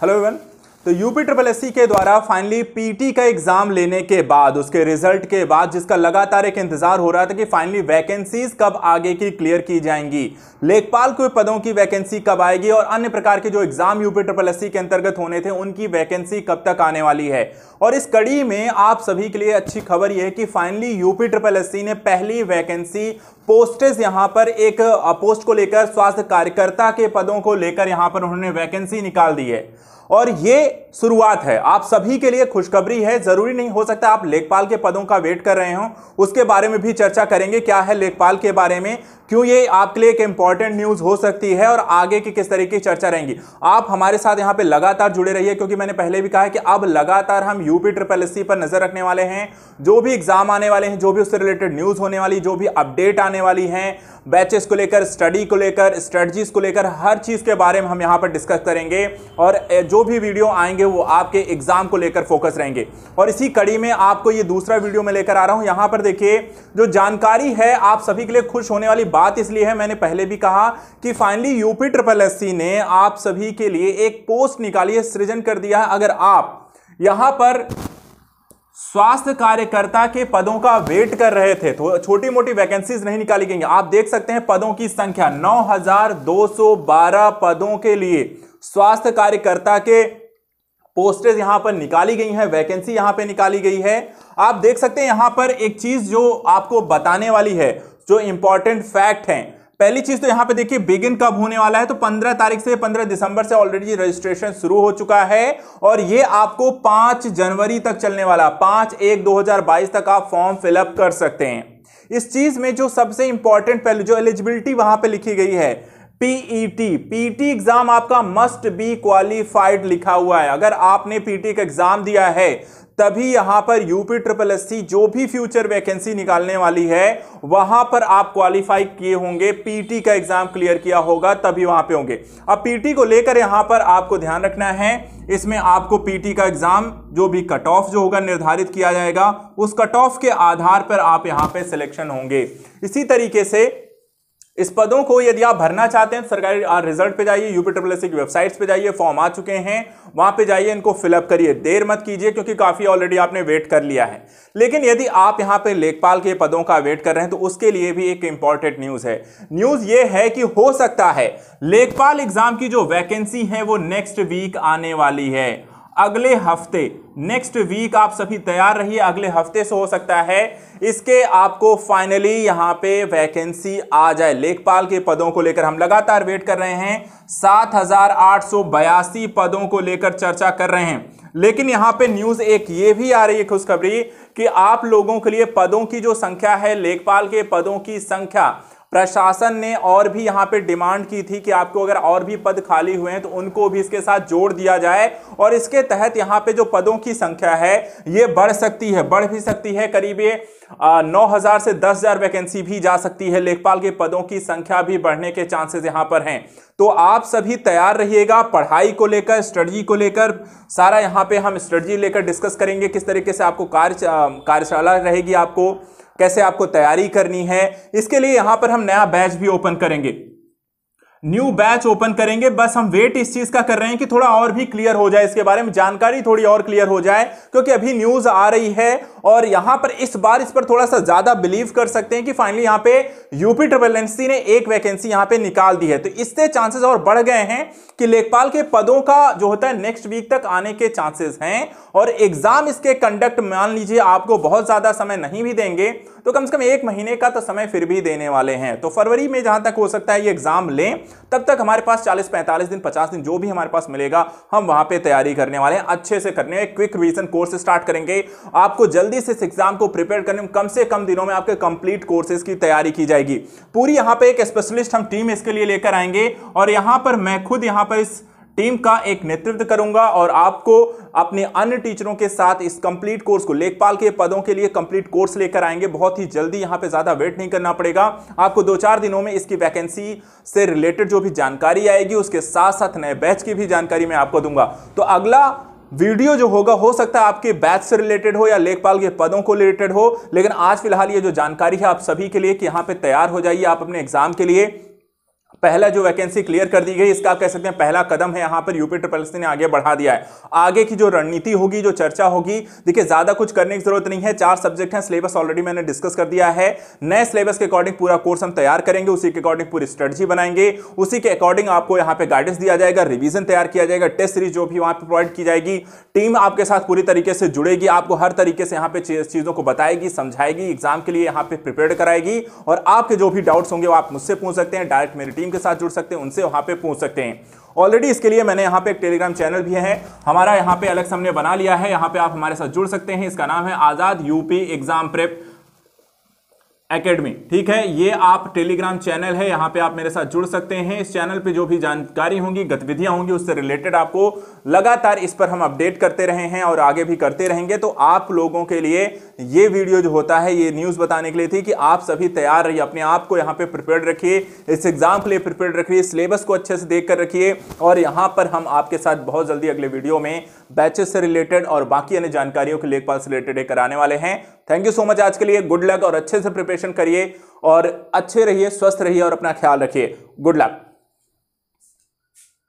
Hello everyone, तो UP triple S के द्वारा फाइनली पीटी का एग्जाम लेने के बाद उसके रिजल्ट के बाद जिसका लगातार एक इंतजार हो रहा था कि फाइनली वैकेंसीज कब आगे की क्लियर की जाएंगी लेखपाल के पदों की वैकेंसी कब आएगी और अन्य प्रकार के जो एग्जाम यूपी ट्रिपल एस के अंतर्गत होने थे उनकी वैकेंसी कब तक आने वाली है और इस कड़ी में आप सभी के लिए अच्छी खबर यह है कि फाइनली यूपी ट्रिपल एस ने पहली वैकेंसी पोस्टेज यहां पर एक पोस्ट को लेकर स्वास्थ्य कार्यकर्ता के पदों को लेकर यहां पर उन्होंने वैकेंसी निकाल दी है और ये शुरुआत है आप सभी के लिए खुशखबरी है जरूरी नहीं हो सकता आप लेखपाल के पदों का वेट कर रहे हो उसके बारे में भी चर्चा करेंगे क्या है लेखपाल के बारे में क्यों ये आपके लिए एक इंपॉर्टेंट न्यूज हो सकती है और आगे की किस तरीके की चर्चा रहेंगी आप हमारे साथ यहाँ पे लगातार जुड़े रहिए क्योंकि मैंने पहले भी कहा है कि अब लगातार हम यूपी ट्रिपल एस पर नजर रखने वाले हैं जो भी एग्जाम आने वाले हैं जो भी उससे रिलेटेड न्यूज होने वाली जो भी अपडेट आने वाली है बैचेस को लेकर स्टडी को लेकर स्ट्रेटजीज को लेकर हर चीज के बारे में हम यहाँ पर डिस्कस करेंगे और जो भी वीडियो आएंगे वो आपके एग्जाम को लेकर फोकस रहेंगे और इसी कड़ी में आपको ये दूसरा वीडियो मैं लेकर आ रहा हूं यहां पर देखिए जो जानकारी है आप सभी के लिए खुश होने वाली बात इसलिए है मैंने पहले भी कहा कि फाइनली यूपी ट्रिपल एस ने आप सभी के लिए एक पोस्ट निकाली है सृजन कर दिया है अगर आप यहां पर स्वास्थ्य कार्यकर्ता के पदों का वेट कर रहे थे तो छोटी मोटी वैकेंसीज नहीं निकाली गई आप देख सकते हैं पदों की संख्या 9,212 पदों के लिए स्वास्थ्य कार्यकर्ता के पोस्टेज यहां पर निकाली गई हैं वैकेंसी यहां पे निकाली गई है आप देख सकते हैं यहां पर एक चीज जो आपको बताने वाली है जो इंपॉर्टेंट फैक्ट है पहली चीज तो यहां पे देखिए बिगिन कब होने वाला है तो 15 तारीख से 15 दिसंबर से ऑलरेडी रजिस्ट्रेशन शुरू हो चुका है और ये आपको 5 जनवरी तक चलने वाला 5 एक 2022 तक आप फॉर्म फिलअप कर सकते हैं इस चीज में जो सबसे इंपॉर्टेंट पहले जो एलिजिबिलिटी वहां पे लिखी गई है पीईटी पीटी एग्जाम आपका मस्ट बी क्वालिफाइड लिखा हुआ है अगर आपने पीटी e का एग्जाम दिया है तभी यहां पर यूपी ट्रिपल एस जो भी फ्यूचर वैकेंसी निकालने वाली है वहां पर आप क्वालिफाई किए होंगे पीटी e का एग्जाम क्लियर किया होगा तभी वहां पे होंगे अब पीटी e को लेकर यहां पर आपको ध्यान रखना है इसमें आपको पीटी का एग्जाम जो भी कट ऑफ जो होगा निर्धारित किया जाएगा उस कट ऑफ के आधार पर आप यहां पे सिलेक्शन होंगे इसी तरीके से इस पदों को यदि आप भरना चाहते हैं तो सरकारी रिजल्ट पे जाइए यूपी ट्रिपल एस की वेबसाइट्स पे जाइए फॉर्म आ चुके हैं वहां पे जाइए इनको फिलअप करिए देर मत कीजिए क्योंकि काफ़ी ऑलरेडी आपने वेट कर लिया है लेकिन यदि आप यहां पे लेखपाल के पदों का वेट कर रहे हैं तो उसके लिए भी एक इंपॉर्टेंट न्यूज़ है न्यूज़ ये है कि हो सकता है लेखपाल एग्जाम की जो वैकेंसी है वो नेक्स्ट वीक आने वाली है अगले हफ्ते नेक्स्ट वीक आप सभी तैयार रहिए अगले हफ्ते से हो सकता है इसके आपको फाइनली यहां पे वैकेंसी आ जाए लेखपाल के पदों को लेकर हम लगातार वेट कर रहे हैं सात हजार आठ सौ बयासी पदों को लेकर चर्चा कर रहे हैं लेकिन यहां पे न्यूज़ एक ये भी आ रही है खुशखबरी कि आप लोगों के लिए पदों की जो संख्या है लेखपाल के पदों की संख्या प्रशासन ने और भी यहाँ पे डिमांड की थी कि आपको अगर और भी पद खाली हुए हैं तो उनको भी इसके साथ जोड़ दिया जाए और इसके तहत यहाँ पे जो पदों की संख्या है ये बढ़ सकती है बढ़ भी सकती है करीब ये नौ हजार से दस हजार वैकेंसी भी जा सकती है लेखपाल के पदों की संख्या भी बढ़ने के चांसेस यहाँ पर हैं तो आप सभी तैयार रहिएगा पढ़ाई को लेकर स्ट्रेटजी को लेकर सारा यहाँ पे हम स्ट्रेटजी लेकर डिस्कस करेंगे किस तरीके से आपको कार्य कार्यशाला रहेगी आपको कैसे आपको तैयारी करनी है इसके लिए यहां पर हम नया बैच भी ओपन करेंगे न्यू बैच ओपन करेंगे बस हम वेट इस चीज का कर रहे हैं कि थोड़ा और भी क्लियर हो जाए इसके बारे में जानकारी थोड़ी और क्लियर हो जाए क्योंकि अभी न्यूज आ रही है और यहां पर इस बार इस पर थोड़ा सा ज्यादा बिलीव कर सकते हैं कि फाइनली यहां पे यूपी ट्रिपल एनसी ने एक वैकेंसी यहां पे निकाल दी है तो इससे चांसेस और बढ़ गए हैं कि लेखपाल के पदों का जो होता है नेक्स्ट वीक तक आने के चांसेस हैं और एग्जाम इसके कंडक्ट मान लीजिए आपको बहुत ज्यादा समय नहीं भी देंगे तो कम से कम एक महीने का तो समय फिर भी देने वाले हैं तो फरवरी में जहां तक हो सकता है ये एग्जाम लें तब तक हमारे पास 40 45 दिन 50 दिन जो भी हमारे पास मिलेगा हम वहां पे तैयारी करने वाले हैं अच्छे से करने क्विक रिविजन कोर्स स्टार्ट करेंगे आपको जल्द जल्दी से इस एग्जाम को प्रिपेयर करने में कम से कम दिनों में आपके कंप्लीट कोर्सेज की तैयारी की जाएगी पूरी यहां पे एक स्पेशलिस्ट हम टीम इसके लिए लेकर आएंगे और यहां पर मैं खुद यहां पर इस टीम का एक नेतृत्व करूंगा और आपको अपने अन्य टीचरों के साथ इस कंप्लीट कोर्स को लेखपाल के पदों के लिए कंप्लीट कोर्स लेकर आएंगे बहुत ही जल्दी यहां पे ज़्यादा वेट नहीं करना पड़ेगा आपको दो चार दिनों में इसकी वैकेंसी से रिलेटेड जो भी जानकारी आएगी उसके साथ साथ नए बैच की भी जानकारी मैं आपको दूंगा तो अगला वीडियो जो होगा हो सकता है आपके बैच से रिलेटेड हो या लेखपाल के पदों को रिलेटेड हो लेकिन आज फिलहाल ये जो जानकारी है आप सभी के लिए कि यहाँ पे तैयार हो जाइए आप अपने एग्जाम के लिए पहला जो वैकेंसी क्लियर कर दी गई इसका आप कह सकते हैं पहला कदम है यहां पर यूपी ट्रिपल ने आगे बढ़ा दिया है आगे की जो रणनीति होगी जो चर्चा होगी देखिए ज़्यादा कुछ करने की जरूरत नहीं है चार सब्जेक्ट हैं सिलेबस ऑलरेडी मैंने डिस्कस कर दिया है नए सिलेबस के अकॉर्डिंग पूरा कोर्स हम तैयार करेंगे उसी के अकॉर्डिंग पूरी स्ट्रेटजी बनाएंगे उसी के अकॉर्डिंग आपको यहां पर गाइडेंस दिया जाएगा रिविजन तैयार किया जाएगा टेस्ट सीरीज जो भी वहाँ पर प्रोवाइड की जाएगी टीम आपके साथ पूरी तरीके से जुड़ेगी आपको हर तरीके से यहाँ पे चीज़ों को बताएगी समझाएगी एग्जाम के लिए यहाँ पे प्रिपेयर कराएगी और आपके जो भी डाउट्स होंगे वो आप मुझसे पूछ सकते हैं डायरेक्ट मेरी टीम टीम के साथ जुड़ सकते हैं उनसे वहां पे पूछ सकते हैं ऑलरेडी इसके लिए मैंने यहाँ पे एक टेलीग्राम चैनल भी है हमारा यहाँ पे अलग से हमने बना लिया है यहाँ पे आप हमारे साथ जुड़ सकते हैं इसका नाम है Azad UP exam prep academy ठीक है ये आप टेलीग्राम चैनल है यहाँ पे आप मेरे साथ जुड़ सकते हैं इस चैनल पे जो भी जानकारी होंगी गतिविधियां होंगी उससे रिलेटेड आपको लगातार इस पर हम अपडेट करते रहे हैं और आगे भी करते रहेंगे तो आप लोगों के लिए ये वीडियो जो होता है ये न्यूज़ बताने के लिए थी कि आप सभी तैयार रहिए अपने आप को यहाँ पे प्रिपेयर रखिए इस एग्ज़ाम के लिए प्रिपेयर रखिए सिलेबस को अच्छे से देख कर रखिए और यहाँ पर हम आपके साथ बहुत जल्दी अगले वीडियो में बैचेस से रिलेटेड और बाकी अन्य जानकारियों के लेखपाल से रिलेटेड कराने वाले हैं थैंक यू सो मच आज के लिए गुड लक और अच्छे से प्रिपरेशन करिए और अच्छे रहिए स्वस्थ रहिए और अपना ख्याल रखिए गुड लक